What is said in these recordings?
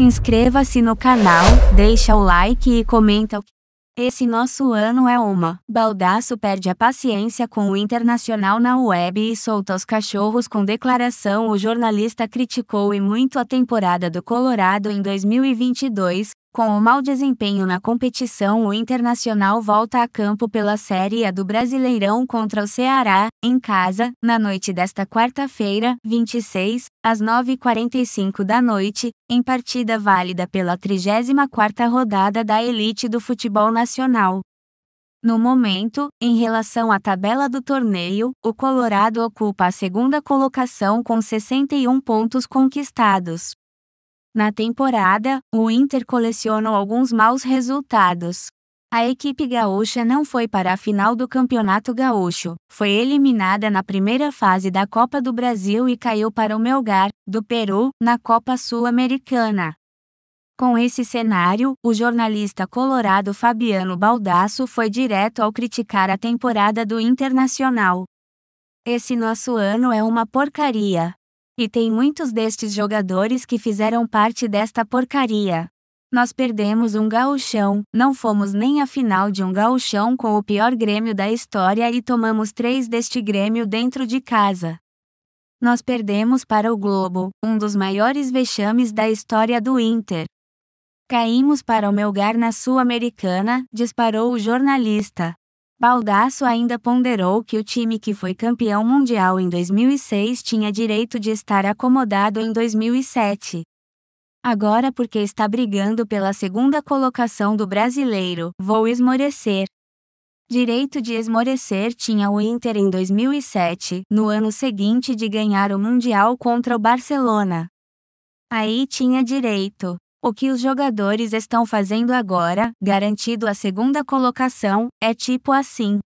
Inscreva-se no canal, deixa o like e comenta. Esse nosso ano é uma. Baldaço perde a paciência com o Internacional na web e solta os cachorros com declaração. O jornalista criticou e muito a temporada do Colorado em 2022, com o mau desempenho na competição, o Internacional volta a campo pela Série A do Brasileirão contra o Ceará, em casa, na noite desta quarta-feira, 26, às 9h45 da noite, em partida válida pela 34ª rodada da elite do futebol nacional. No momento, em relação à tabela do torneio, o Colorado ocupa a segunda colocação com 61 pontos conquistados. Na temporada, o Inter colecionou alguns maus resultados. A equipe gaúcha não foi para a final do Campeonato Gaúcho, foi eliminada na primeira fase da Copa do Brasil e caiu para o Melgar, do Peru, na Copa Sul-Americana. Com esse cenário, o jornalista colorado Fabiano Baldasso foi direto ao criticar a temporada do Internacional. Esse nosso ano é uma porcaria. E tem muitos destes jogadores que fizeram parte desta porcaria. Nós perdemos um gauchão, não fomos nem a final de um gauchão com o pior Grêmio da história e tomamos três deste Grêmio dentro de casa. Nós perdemos para o Globo, um dos maiores vexames da história do Inter. Caímos para o Melgar na Sul-Americana, disparou o jornalista. Baldasso ainda ponderou que o time que foi campeão mundial em 2006 tinha direito de estar acomodado em 2007. Agora, porque está brigando pela segunda colocação do brasileiro, vou esmorecer. Direito de esmorecer tinha o Inter em 2007, no ano seguinte de ganhar o Mundial contra o Barcelona. Aí tinha direito. O que os jogadores estão fazendo agora, garantido a segunda colocação, é tipo assim.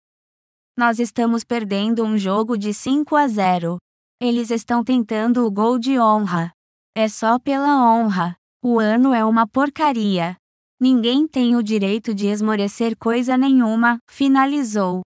Nós estamos perdendo um jogo de 5 a 0. Eles estão tentando o gol de honra. É só pela honra. O ano é uma porcaria. Ninguém tem o direito de esmorecer coisa nenhuma, finalizou.